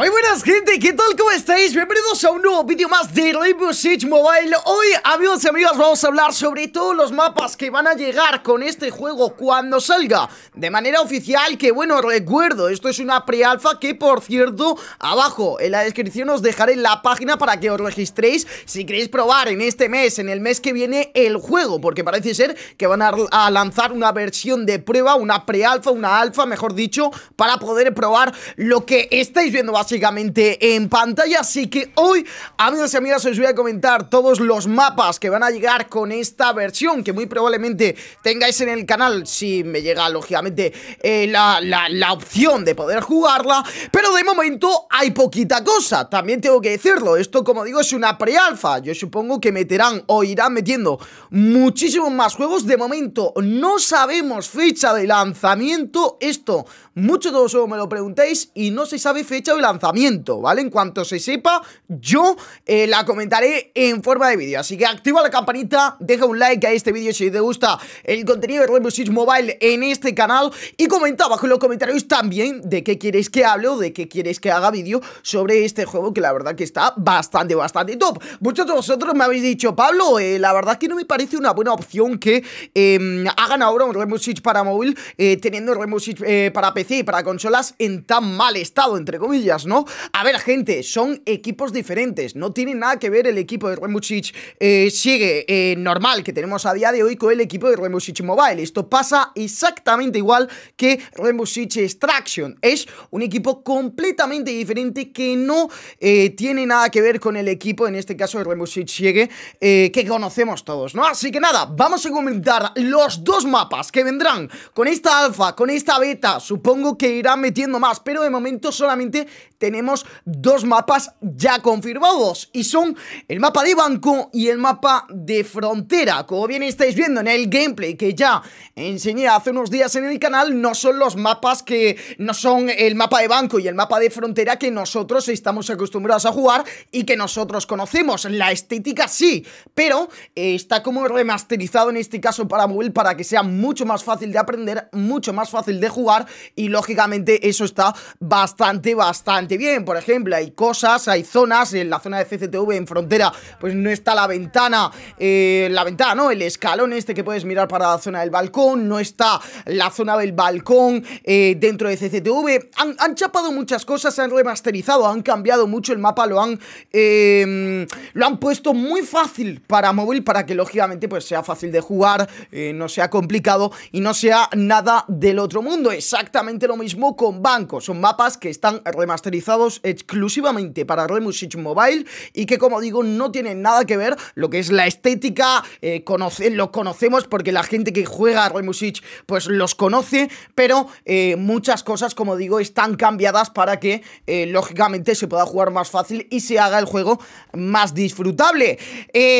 Muy buenas gente, ¿qué tal? ¿Cómo estáis? Bienvenidos a un nuevo vídeo más de Rainbow Six Mobile Hoy, amigos y amigas, vamos a hablar sobre todos los mapas que van a llegar con este juego cuando salga De manera oficial, que bueno, recuerdo, esto es una pre-alfa que por cierto, abajo en la descripción os dejaré la página para que os registréis Si queréis probar en este mes, en el mes que viene, el juego Porque parece ser que van a, lanzar una versión de prueba, una pre-alfa, una alfa, mejor dicho Para poder probar lo que estáis viendo básicamente en pantalla. Así que hoy, amigos y amigas, os voy a comentar todos los mapas que van a llegar con esta versión, que muy probablemente tengáis en el canal, si me llega, lógicamente, eh, la, opción de poder jugarla. Pero de momento hay poquita cosa, también tengo que decirlo. Esto, como digo, es una pre-alfa. Yo supongo que meterán o irán metiendo muchísimos más juegos. De momento no sabemos fecha de lanzamiento. Esto, mucho vosotros me lo preguntéis y no se sabe fecha de lanzamiento lanzamiento, ¿vale? En cuanto se sepa, yo eh, la comentaré en forma de vídeo. Así que activa la campanita, deja un like a este vídeo si te gusta el contenido de Rainbow Six Mobile en este canal y comenta abajo en los comentarios también de qué quieres que hable o de qué quieres que haga vídeo sobre este juego que la verdad que está bastante, bastante top. Muchos de vosotros me habéis dicho, Pablo, eh, la verdad que no me parece una buena opción que em, hagan ahora un Rainbow Six para móvil eh, teniendo Rainbow Six para PC y para consolas en tan mal estado, entre comillas, ¿no? A ver, gente, son equipos diferentes. No tiene nada que ver el equipo de Remusic eh, sigue eh, normal que tenemos a día de hoy con el equipo de Remusic Mobile. Esto pasa exactamente igual que Remusic Extraction. Es un equipo completamente diferente que no eh, tiene nada que ver con el equipo, en este caso de Remusic Siege eh, que conocemos todos, ¿no? Así que nada, vamos a comentar los dos mapas que vendrán con esta alfa, con esta beta. Supongo que irán metiendo más, pero de momento solamente tenemos dos mapas ya confirmados y son el mapa de banco y el mapa de frontera. Como bien estáis viendo en el gameplay que ya enseñé hace unos días en el canal, no son los mapas que no son el mapa de banco y el mapa de frontera que nosotros estamos acostumbrados a jugar y que nosotros conocemos. La estética sí, pero está como remasterizado en este caso para móvil para que sea mucho más fácil de aprender, mucho más fácil de jugar y lógicamente eso está bastante, bastante bien, por ejemplo, hay cosas, hay zonas, en la zona de CCTV en frontera, pues no está la ventana, eh, la ventana, ¿no? El escalón este que puedes mirar para la zona del balcón, no está la zona del balcón eh, dentro de CCTV, han, chapado muchas cosas, han remasterizado, han cambiado mucho el mapa, lo han, em, lo han puesto muy fácil para móvil, para que lógicamente pues sea fácil de jugar, eh, no sea complicado y no sea nada del otro mundo, exactamente lo mismo con bancos son mapas que están remasterizados exclusivamente para Remusich Mobile y que como digo no tienen nada que ver lo que es la estética, eh, Lo conocemos porque la gente que juega a Remusich pues los conoce, pero eh, muchas cosas como digo están cambiadas para que eh, lógicamente se pueda jugar más fácil y se haga el juego más disfrutable.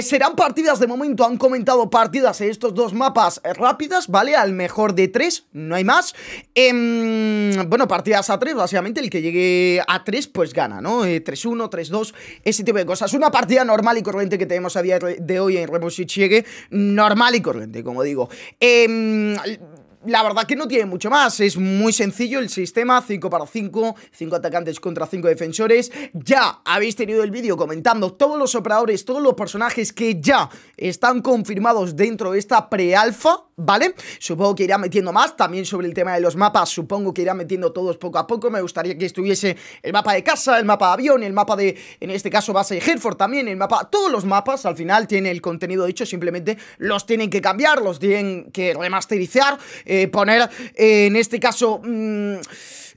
serán partidas de momento, han comentado partidas en estos dos mapas rápidas, ¿vale? Al mejor de tres, no hay más. Em, bueno, partidas a tres, básicamente, el que llegue a 3, pues gana, ¿no? 3-1, eh, 3-2, ese tipo de cosas. Una partida normal y corriente que tenemos a día de hoy en Remos y normal y corriente, como digo. Em, la verdad que no tiene mucho más, es muy sencillo el sistema, 5 para 5, 5 atacantes contra 5 defensores, ya habéis tenido el vídeo comentando todos los operadores, todos los personajes que ya están confirmados dentro de esta pre-alfa, ¿vale? Supongo que irá metiendo más, también sobre el tema de los mapas, supongo que irá metiendo todos poco a poco, me gustaría que estuviese el mapa de casa, el mapa de avión, el mapa de, en este caso base de Hereford también, el mapa, todos los mapas al final tienen el contenido dicho, simplemente los tienen que cambiar, los tienen que remasterizar, eh, poner eh, en este caso... Mm,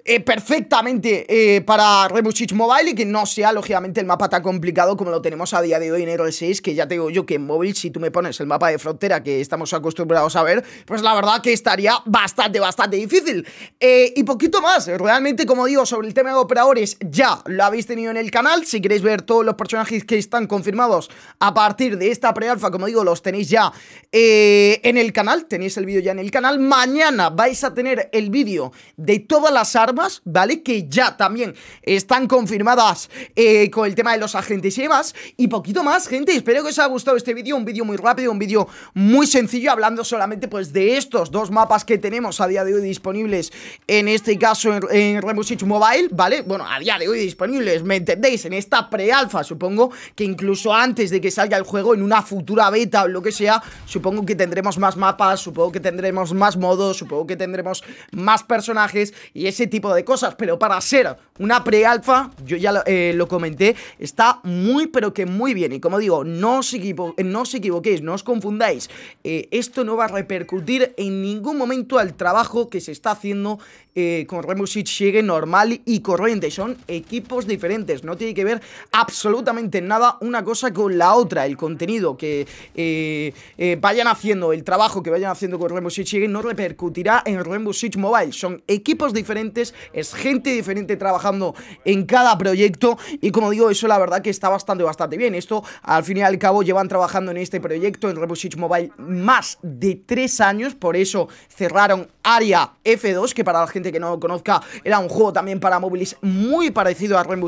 eh, perfectamente eh, para Rainbow Mobile y que no sea, lógicamente, el mapa tan complicado como lo tenemos a día de hoy en el 6, que ya te digo yo que en móvil, si tú me pones el mapa de frontera que estamos acostumbrados a ver, pues la verdad que estaría bastante, bastante difícil. Eh, y poquito más, realmente, como digo, sobre el tema de operadores, ya lo habéis tenido en el canal, si queréis ver todos los personajes que están confirmados a partir de esta pre prealfa, como digo, los tenéis ya en el canal, tenéis el vídeo ya en el canal, mañana vais a tener el vídeo de todas las armas ¿vale? Que ya también están confirmadas eh, con el tema de los agentes y demás. Y poquito más, gente. Espero que os haya gustado este vídeo. Un vídeo muy rápido, un vídeo muy sencillo, hablando solamente pues de estos dos mapas que tenemos a día de hoy disponibles. En este caso en, en Mobile, ¿vale? Bueno, a día de hoy disponibles, ¿me entendéis? En esta pre-alfa, supongo que incluso antes de que salga el juego, en una futura beta o lo que sea, supongo que tendremos más mapas, supongo que tendremos más modos, supongo que tendremos más personajes y ese tipo de cosas, pero para ser una pre-alfa, yo ya eh, lo, comenté, está muy pero que muy bien. Y como digo, no os, equivoquéis, no os confundáis. Eh, esto no va a repercutir en ningún momento al trabajo que se está haciendo eh, con Remusich sigue normal y corriente. Son equipos diferentes, no tiene que ver absolutamente nada una cosa con la otra. El contenido que eh, vayan haciendo, el trabajo que vayan haciendo con Rainbow Six no repercutirá en Rainbow Mobile. Son equipos diferentes es gente diferente trabajando en cada proyecto y como digo, eso la verdad que está bastante, bastante bien. Esto, al fin y al cabo, llevan trabajando en este proyecto, en Rainbow Mobile, más de tres años, por eso cerraron Aria F2, que para la gente que no lo conozca, era un juego también para móviles muy parecido a Rainbow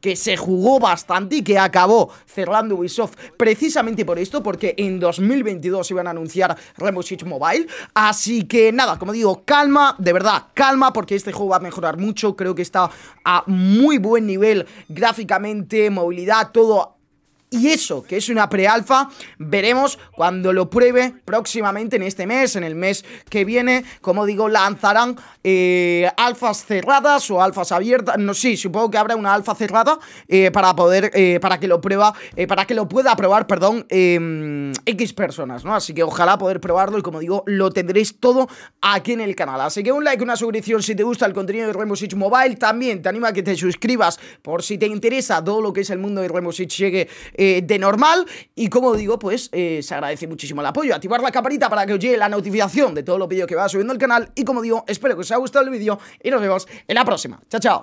que se jugó bastante y que acabó cerrando Ubisoft precisamente por esto, porque en 2022 iban a anunciar Rainbow Mobile, así que nada, como digo, calma, de verdad, calma, porque este juego va mejorar mucho, creo que está a muy buen nivel gráficamente, movilidad, todo y eso, que es una pre prealfa, veremos cuando lo pruebe próximamente en este mes, en el mes que viene. Como digo, lanzarán eh, alfas cerradas o alfas abiertas. No sí, supongo que habrá una alfa cerrada eh, para poder, eh, para que lo prueba, para que lo pueda probar, perdón, X personas, ¿no? Así que ojalá poder probarlo y como digo, lo tendréis todo aquí en el canal. Así que un like, una suscripción si te gusta el contenido de Rainbow Mobile. También te animo a que te suscribas por si te interesa todo lo que es el mundo de Rainbow Six llegue eh, de normal. Y como digo, pues eh, se agradece muchísimo el apoyo. Activar la campanita para que os llegue la notificación de todos los vídeos que va subiendo el canal. Y como digo, espero que os haya gustado el vídeo y nos vemos en la próxima. Chao, chao.